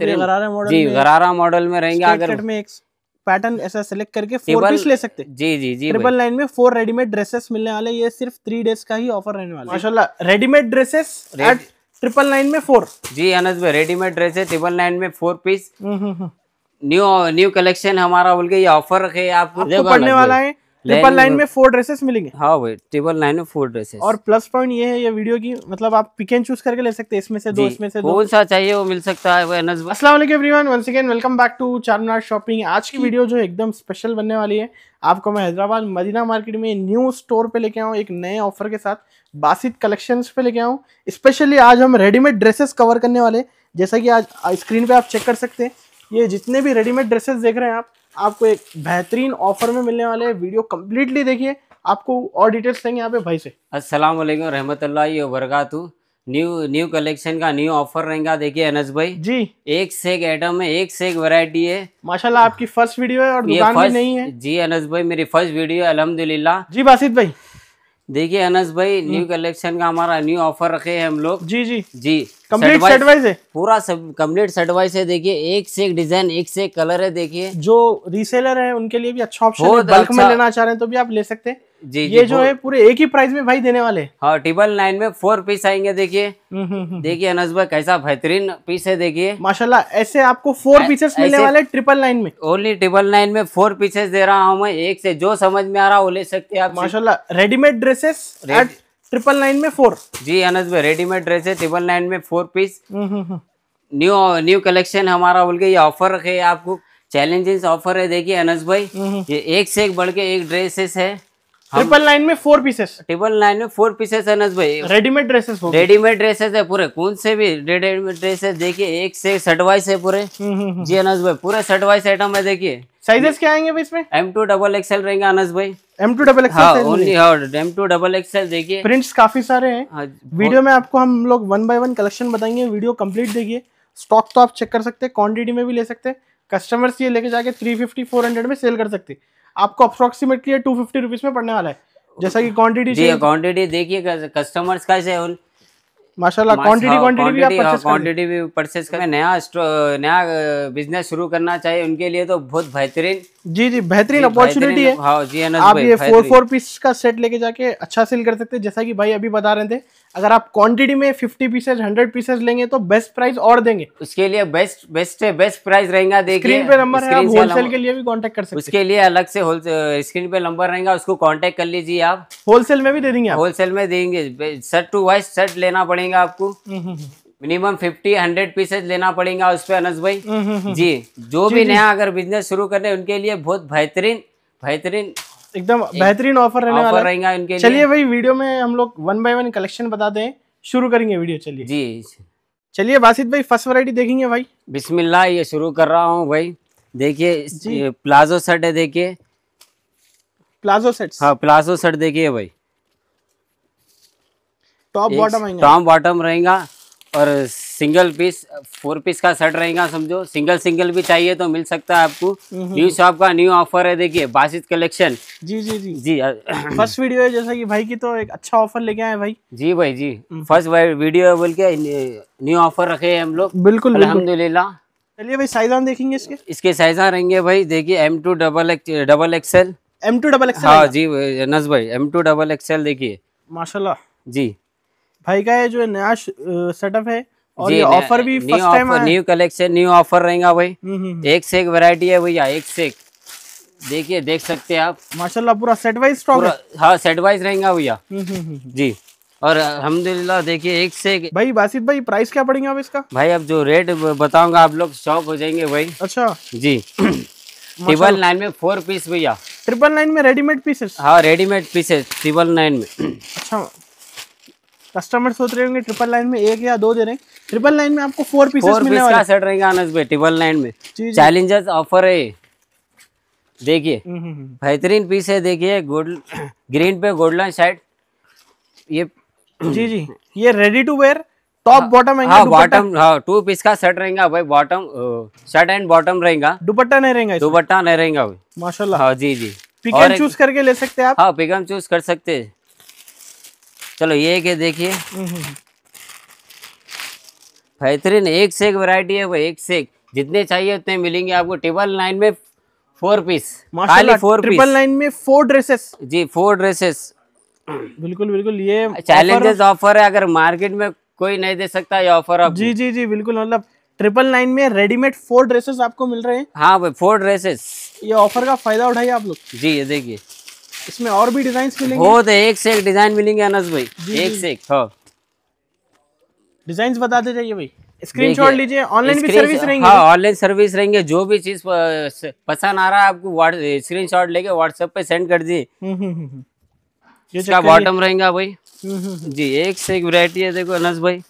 गरारा मॉडल जी गरारा मॉडल में रहेंगे अगर में एक पैटर्न ऐसा सेलेक्ट करके फोर पीस ले सकते जी जी जी ट्रिपल नाइन में फोर रेडीमेड ड्रेसेस मिलने वाले ये सिर्फ थ्री डेज का ही ऑफर रहने वाला माशाल्लाह रेडीमेड ड्रेसेस ट्रिपल नाइन में फोर जी अनस भाई रेडीमेड ड्रेसेस ट्रिपल नाइन में four piece new new collection हमारा बोल के ये ऑफर है आपको पढ़ने वाला है ट्रिपल मतलब लाइन में फोर ड्रेसेस मिलेंगे हाँ भाई ट्रिपल लाइन में फोर ड्रेसेस और प्लस पॉइंट ये है ये वीडियो की मतलब आप पिक एंड चूज करके ले सकते हैं इसमें से दो इसमें से दो कौन सा चाहिए वो मिल सकता है अस्सलाम वालेकुम everyone once again welcome back to Charminar shopping आज की वीडियो जो एकदम स्पेशल बनने वाली है आपको मैं हैदराबाद मदीना मार्केट में न्यू स्टोर पे लेके आऊँ एक नए ऑफर के साथ बासित कलेक्शन पे लेके आऊँ स्पेशली आज हम रेडीमेड ड्रेसेस कवर करने वाले जैसा कि आज स्क्रीन पे आप चेक कर सकते हैं ये जितने भी रेडीमेड ड्रेसेस देख रहे हैं आप आपको एक बेहतरीन ऑफर में मिलने वाले वीडियो कम्प्लीटली देखिए आपको और डिटेल्स देंगे यहाँ पे भाई से असलम रहमत वरकत न्यू न्यू कलेक्शन का न्यू ऑफर रहेगा देखिए अनस भाई जी एक से एक आइटम है एक से एक वैरायटी है माशाल्लाह आपकी फर्स्ट वीडियो है और दुकान भी नहीं है जी अनस भाई मेरी फर्स्ट वीडियो है अलहमदुल्ला जी बासित भाई देखिए अनस भाई न्यू हम्म। कलेक्शन का हमारा न्यू ऑफर रखे है हम लोग जी जी जी पूरा सब कम्प्लीट सेट वाइज है देखिए एक से एक डिजाइन एक से एक कलर है देखिए जो रीसेलर है उनके लिए भी अच्छा ऑप्शन है बल्क में अच्छा। लेना चाह रहे हैं तो भी आप ले सकते हैं जी ये जी, जो है पूरे एक ही प्राइस में भाई देने वाले हाँ ट्रिपल नाइन में फोर पीस आएंगे देखिए हम्म, हम्म, हम्म। देखिए अनस भाई कैसा बेहतरीन पीस है देखिए माशाल्लाह ऐसे आपको फोर पीसेस मिलने वाले ट्रिपल नाइन में ओनली ट्रिपल नाइन में फोर पीसेस दे रहा हूँ मैं एक से जो समझ में आ रहा वो ले सकते हैं आप माशाल्लाह रेडीमेड ड्रेसेस ट्रिपल नाइन में फोर जी अनस भाई रेडीमेड ड्रेस है ट्रिपल नाइन में four piece new new collection हमारा बोल के ये ऑफर रखे आपको चैलेंजेस ऑफर है देखिए अनस भाई हम्म, हम्म। ये एक से एक बढ़ के एक ड्रेसेस है ट्रिपल नाइन में फोर पीसेस ट्रिपल नाइन में फोर पीसेस अनस भाई रेडीमेड ड्रेसेस रेडीमेड ड्रेसेस है पूरे कौन से भी रेडीमेड ड्रेसेस देखिए एक से सटवाइस है पूरे हम्म, जी अनस भाई पूरे सटवाइस आइटम है देखिए साइजेस क्या आएंगे भाई इसमें एम टू डबल एक्सएल रहेंगे अनस भाई M to double XL M to double XL देखिए प्रिंट्स काफी सारे हैं वीडियो हाँ, में आपको हम लोग वन बाय वन कलेक्शन बताएंगे वीडियो कंप्लीट देखिए स्टॉक तो आप चेक कर सकते हैं क्वांटिटी में भी ले सकते हैं कस्टमर्स ये लेके जाके थ्री फिफ्टी फोर हंड्रेड में सेल कर सकते आपको अप्रोक्सीमेटली टू फिफ्टी रुपीज में पड़ने वाला है जैसा कि क्वान्टिटी क्वान्टिटी देखिए कस्टमर्स का माशाल्लाह क्वांटिटी क्वांटिटी हाँ, भी आप हाँ, क्वांटिटी भी परचेस करें नया नया बिजनेस शुरू करना चाहिए उनके लिए तो बहुत बेहतरीन जी जी बेहतरीन अपॉर्चुनिटी है हाँ, आप ये फोर फोर पीस का सेट लेके जाके अच्छा सेल कर सकते हैं जैसा कि भाई अभी बता रहे थे अगर आप क्वांटिटी में 50 पीसेज 100 पीसेज लेंगे तो बेस्ट प्राइस और देंगे उसके लिए बेस्ट बेस्ट है बेस्ट प्राइस रहेगा स्क्रीन पे नंबर है आप होलसेल के लिए भी कांटेक्ट कर सकते हैं उसके लिए अलग से होल स्क्रीन पे नंबर रहेगा उसको कांटेक्ट कर लीजिए आप होलसेल में भी दे देंगे होलसेल में देंगे शर्ट टू वाइज शर्ट लेना पड़ेगा आपको मिनिमम फिफ्टी हंड्रेड पीसेज लेना पड़ेगा उस पर अनस भाई हम्म, हम्म, हम्म, जी जो भी नया अगर बिजनेस शुरू कर उनके लिए बहुत बेहतरीन बेहतरीन एकदम बेहतरीन ऑफर रहने वाला रहेगा इनके चलिए भाई वीडियो में हम लोग वन बाय वन कलेक्शन बताते हैं शुरू करेंगे वीडियो चलिए जी चलिए बासित भाई फर्स्ट वैरायटी देखेंगे भाई बिस्मिल्लाह ये शुरू कर रहा हूँ भाई देखिए प्लाजो शर्ट है देखिए प्लाजो सेट हाँ प्लाजो सेट देखिए भाई टॉप बॉटम टॉप बॉटम रहेगा और सिंगल पीस फोर पीस का सेट रहेगा समझो सिंगल सिंगल भी चाहिए तो मिल सकता है आपको न्यू शॉप का न्यू ऑफर है देखिए बासित कलेक्शन जी जी जी जी फर्स्ट वीडियो है जैसा कि भाई की तो एक अच्छा ऑफर लेके आए भाई जी भाई जी हम्म। फर्स्ट वीडियो है बोल के न्यू ऑफर रखे हैं हम लोग बिल्कुल अलहमदुल्ला चलिए भाई साइजा देखेंगे इसके इसके साइजा रहेंगे भाई देखिए M to double double XL M to double XL हाँ जी नज भाई एम टू डबल एक्सएल देखिए माशाल्लाह जी भाई का ये जो नया सेटअप है और ये ऑफर भी फर्स्ट टाइम है न्यू कलेक्शन न्यू ऑफर रहेगा भाई हम्म, हम्म, हम्म। एक से एक वैरायटी है भैया एक से एक देखिए देख सकते हैं आप माशाल्लाह पूरा सेट वाइज स्टॉक हाँ सेट वाइज रहेगा भैया जी और अलहमदिल्ला देखिए एक से एक भाई बासित भाई प्राइस क्या पड़ेगा अब इसका भाई अब जो रेट बताऊंगा आप लोग शॉक हो जाएंगे भाई अच्छा जी ट्रिपल नाइन में फोर पीस भैया ट्रिपल नाइन में रेडीमेड पीसेस हाँ रेडीमेड पीसेस ट्रिपल नाइन में अच्छा कस्टमर सोच रहे होंगे ट्रिपल लाइन में एक या दो दे रहे हैं ट्रिपल लाइन में आपको फोर पीस फोर मिलने वाले सेट रहेंगे अनस भाई ट्रिपल लाइन में चैलेंजर्स ऑफर है देखिए हम्म, हम्म, हम्म। बेहतरीन पीस है देखिए गोल्ड ग्रीन पे गोल्डन शर्ट ये जी जी ये ready to wear top bottom हाँ बॉटम हाँ टू पीस हाँ, का शर्ट रहेगा भाई बॉटम शर्ट एंड बॉटम रहेगा दुपट्टा नहीं रहेगा दुपट्टा नहीं रहेगा माशाल्लाह हाँ जी जी पिक चूज करके ले सकते हैं आप हाँ पिक चूज कर सकते हैं चलो ये के देखिए बेहतरीन हम्म, हम्म, हम्म। एक से एक वैरायटी है वो एक से एक जितने चाहिए उतने मिलेंगे आपको ट्रिपल नाइन में फोर पीस खाली फोर ट्रिपल नाइन में फोर ड्रेसेस जी फोर ड्रेसेस बिल्कुल बिल्कुल ये चैलेंजेस अच्छा, ऑफर है अगर मार्केट में कोई नहीं दे सकता ये ऑफर आप जी जी जी बिल्कुल मतलब ट्रिपल नाइन में रेडीमेड फोर ड्रेसेस आपको मिल रहे हैं हाँ भाई फोर ड्रेसेस ये ऑफर का फायदा उठाइए आप लोग जी ये देखिए इसमें और भी डिजाइन मिलेंगे बहुत तो है एक से एक डिजाइन मिलेंगे अनस भाई एक से एक हाँ डिजाइन बताते जाइए भाई स्क्रीनशॉट लीजिए ऑनलाइन भी सर्विस रहेंगे हाँ ऑनलाइन सर्विस रहेंगे जो भी चीज पसंद आ रहा है आपको स्क्रीनशॉट लेके व्हाट्सएप पे सेंड कर दिए हम्म, हम्म, हम्म, इसका बॉटम रहेगा भाई जी एक से एक वैरायटी है देखो अनस भाई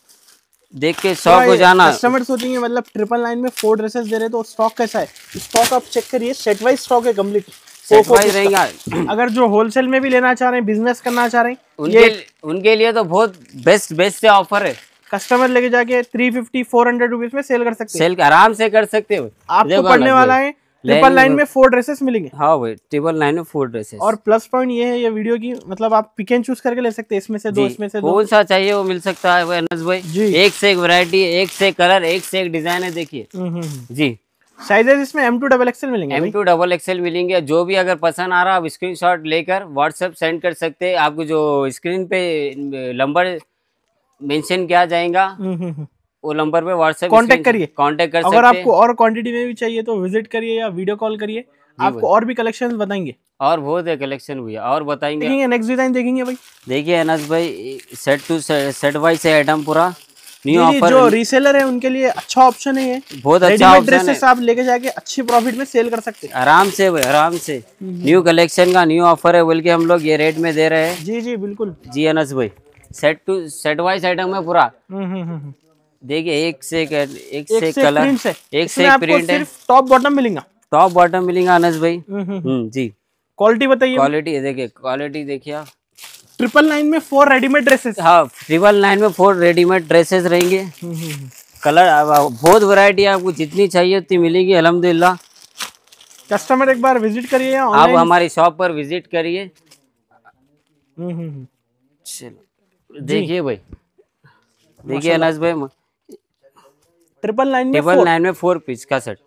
देख के शौक हो जाना कस्टमर सोचेंगे मतलब ट्रिपल लाइन में फोर ड्रेसेस दे रहे तो स्टॉक कैसा है स्टॉक आप चेक करिए सेट वाइज स्टॉक है कम्प्लीट अगर जो होलसेल में भी लेना चाह रहे हैं बिजनेस करना चाह रहे हैं उनके, उनके लिए तो बहुत बेस्ट बेस्ट से ऑफर है कस्टमर लेके जाके three fifty four hundred rupees में सेल कर सकते सेल आराम से कर सकते हो आपको पढ़ने वाला है ट्रिपल लाइन में फोर ड्रेसेस मिलेंगे हाँ भाई ट्रिपल लाइन में फोर ड्रेसेस और प्लस पॉइंट ये है ये वीडियो की मतलब आप पिक एंड चूज करके ले सकते हैं इसमें से दो इसमें से कौन सा चाहिए वो मिल सकता है भाई जी एक से एक वैरायटी एक से कलर एक से एक डिजाइन है देखिए हम्म, हम्म, हम्म। जी साइजेस इसमें एम टू डबल एक्सएल मिलेंगे एम टू डबल एक्सएल मिलेंगे जो भी अगर पसंद आ रहा आप स्क्रीन शॉट लेकर व्हाट्सएप सेंड कर सकते हैं आपको जो स्क्रीन पे नंबर मेंशन किया जाएगा हम्म, हम्म, हम्म। वो नंबर पे व्हाट्सएप कांटेक्ट करिए कांटेक्ट कर सकते अगर आपको और क्वांटिटी में भी चाहिए तो विजिट करिए या वीडियो कॉल करिए आपको और भी कलेक्शन बताएंगे और बहुत है कलेक्शन भी और बताएंगे नेक्स्ट डिजाइन देखेंगे भाई देखिए अनस भाई सेट टू सेट वाइज है आइटम पूरा न्यू तो ऑफर जो रीसेलर है उनके लिए अच्छा ऑप्शन है ये बहुत अच्छा ड्रेसेस आप लेके जाके अच्छे प्रॉफिट में सेल कर सकते हैं आराम से भाई आराम से न्यू हम्म। कलेक्शन का न्यू ऑफर है बोल के हम लोग ये रेट में दे रहे हैं जी जी बिल्कुल जी अनस भाई set to set wise item है पूरा हम्म, हम्म, देखिए एक से एक एक से एक कलर से, एक से एक प्रिंट है टॉप बॉटम मिलेगा टॉप बॉटम मिलेगा अनस भाई जी क्वालिटी बताइए क्वालिटी देखिए क्वालिटी देखिए आप ट्रिपल नाइन में फोर रेडीमेड ड्रेसेस हाँ ट्रिपल नाइन में फोर रेडीमेड ड्रेसेस रहेंगे कलर हम्म, हम्म, हम्म। बहुत वैरायटी आपको जितनी चाहिए उतनी मिलेगी अलहमदिल्ला कस्टमर एक बार विजिट करिए आप हमारी शॉप पर विजिट करिए चलो देखिए भाई देखिए अनस भाई ट्रिपल नाइन ट्रिपल नाइन में फोर पीस का सेट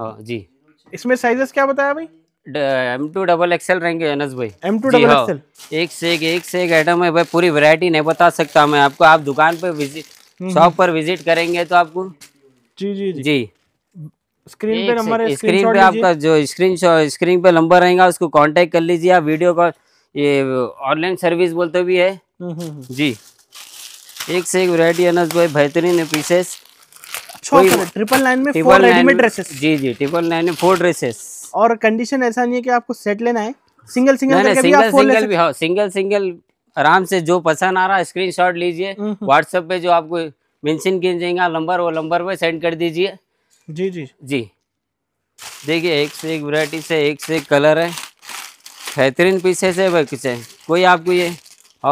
हाँ जी इसमें साइजेस क्या बताया भाई एम टू डबल एक्सएल रहेंगे अनस भाई एम टू डबल एक्सएल एक से एक एक से एक आइटम है भाई पूरी वैरायटी नहीं बता सकता मैं आपको आप दुकान हम्म, हम्म। पर विजिट शॉप पर विजिट करेंगे तो आपको जी जी जी, जी। स्क्रीन पे नंबर है स्क्रीन पे आपका जो स्क्रीन स्क्रीन पे नंबर रहेगा उसको कांटेक्ट कर लीजिए आप वीडियो कॉल ये ऑनलाइन सर्विस बोलते भी है हम्म, जी एक से एक वैरायटी अनस भाई बेहतरीन पीसेस ट्रिपल नाइन में फोर रेडीमेड ड्रेसेस जी जी ट्रिपल नाइन में फोर ड्रेसेस और कंडीशन ऐसा नहीं है कि आपको सेट लेना है सिंगल सिंगल करके सिंगल, सिंगल भी हाँ सिंगल सिंगल आराम से जो पसंद आ रहा है स्क्रीनशॉट लीजिए व्हाट्सएप हम्म, हम्म। पे जो आपको मेंशन किए जाएंगे नंबर वो नंबर पे सेंड कर दीजिए जी जी जी देखिए एक से एक वैरायटी से एक से एक कलर है बेहतरीन पीसेस है कोई आपको ये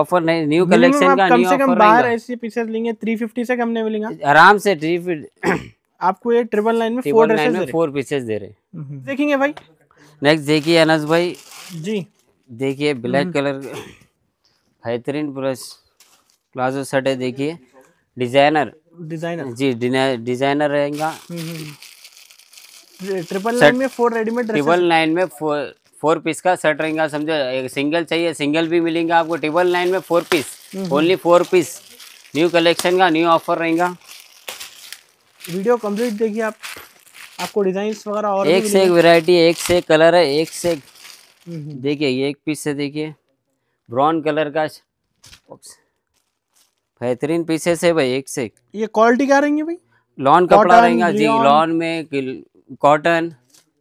ऑफर नहीं न्यू कलेक्शन का कम से कम बाहर ऐसी पीसेस लेंगे थ्री फिफ्टी से कम नहीं मिलेंगे आराम से थ्री आपको ये ट्रिपल नाइन में फोर नाइन में फोर पीसेस दे रहे हम्म। देखेंगे भाई नेक्स्ट देखिए अनस भाई जी देखिए ब्लैक हम्म। कलर बेहतरीन ब्रश प्लाजो शर्ट है देखिए डिजाइनर डिजाइनर जी डिजाइनर रहेगा हम्म, ट्रिपल नाइन में फोर रेडीमेड ट्रिपल नाइन में फोर फोर पीस का सेट रहेगा समझो एक सिंगल चाहिए सिंगल भी मिलेगा आपको ट्रिपल नाइन में four piece only four piece new collection का न्यू ऑफर रहेगा वीडियो कंप्लीट देखिए आप आपको डिजाइन वगैरह और एक से एक वेरायटी एक से एक कलर है एक से एक हम्म, हम्म। देखिए एक पीस से देखिए ब्राउन कलर का बेहतरीन पीसेस है भाई एक से एक ये क्वालिटी क्या रहेंगे भाई लॉन कपड़ा रहेगा जी लॉन में कॉटन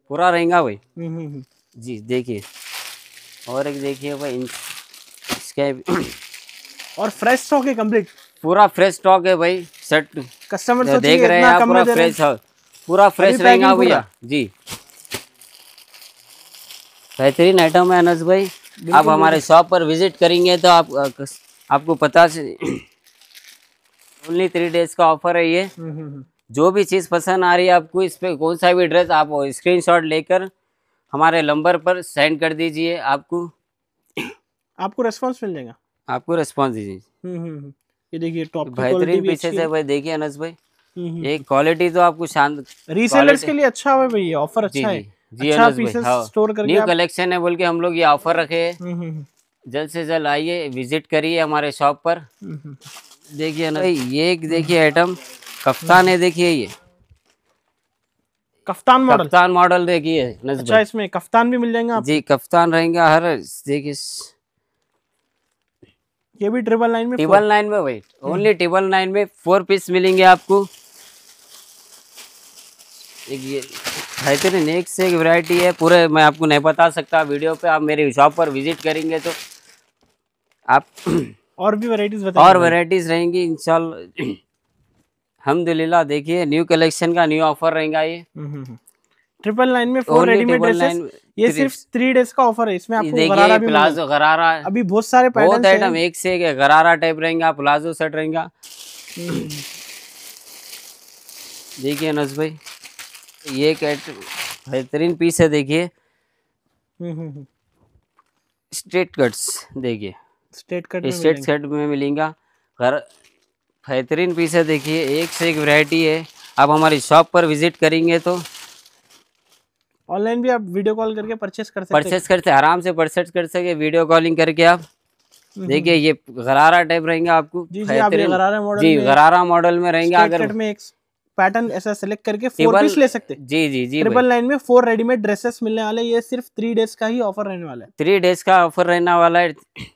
पूरा रहेगा भाई हम्म, जी देखिए और एक देखिए भाई इसके और फ्रेश स्टॉक है कम्प्लीट पूरा फ्रेश स्टॉक है भाई सेट कस्टमर देख रहे हैं आप पूरा फ्रेश है पूरा फ्रेश रहेगा भैया जी बेहतरीन आइटम है अनस भाई आप हमारे शॉप पर विजिट करेंगे तो आप आपको पता से ओनली थ्री डेज का ऑफर है ये हम्म, हम्म, हम्म। जो भी चीज़ पसंद आ रही है आपको इस पर कौन सा भी ड्रेस आप स्क्रीनशॉट लेकर हमारे नंबर पर सेंड कर दीजिए आपको आपको रेस्पॉन्स मिल जाएगा आपको रेस्पॉन्स दीजिए हम्म, हम्म, हम्म। ये देखिए टॉप बेहतरीन पीछे से भाई देखिए अनस भाई ये क्वालिटी तो आपको शांत रीसेलर्स के लिए अच्छा है भाई ऑफर अच्छा है जी अच्छा पीसेस स्टोर हाँ। करके न्यू कलेक्शन है बोल के हम लोग ये ऑफर रखे है जल्द से जल्द आइए विजिट करिए हमारे शॉप पर देखिए ना ये एक देखिए आइटम कप्तान है देखिए ये कफ्तान मॉडल कफ्तान मॉडल देखिए अच्छा इसमें कफ्तान भी मिल जाएगा जी कफ्तान रहेंगे हर देखिए ये भी ट्रिपल लाइन में ट्रिपल लाइन में वही हम्म। ओनली ट्रिपल लाइन में फोर पीस मिलेंगे आपको एक ये बेहतरीन एक से एक वैरायटी है पूरे मैं आपको नहीं बता सकता वीडियो पे आप मेरी शॉप पर विजिट करेंगे तो आप और भी वैरायटीज बताएंगे और वैरायटीज रहेंगी इंशाल्लाह अलहमदुल्ला देखिए न्यू कलेक्शन का न्यू ऑफर रहेगा ये ट्रिपल हम्म, नाइन हम्म, हम्म। में फोर रेडीमेड ये सिर्फ थ्री डेज का ऑफर है इसमें आपको गरारा भी प्लाजो गरारा अभी बहुत सारे बहुत आइटम एक से एक गरारा टाइप रहेगा प्लाजो सेट रहेगा देखिए नज भाई ये कैट बेहतरीन पीस है देखिए स्ट्रेट कट्स देखिए स्ट्रेट कट स्ट्रेट सेट में मिलेगा घर बेहतरीन पीस है देखिए एक से एक वैरायटी है आप हमारी शॉप पर विजिट करेंगे तो ऑनलाइन भी आप वीडियो कॉल करके परचेस कर सकते परचेस करते आराम से परचेस कर सके वीडियो कॉलिंग करके आप हम्म। देखिए ये गरारा टाइप रहेंगे आपको जी गरारा मॉडल में रहेंगे अगर पैटर्न ऐसा सेलेक्ट करके फोर पीस ले सकते हैं जी जी जी ट्रिपल लाइन में फोर रेडीमेड ड्रेसेस मिलने वाले ये सिर्फ थ्री डेज का ही ऑफर रहने वाला है थ्री डेज का ऑफर रहने वाला है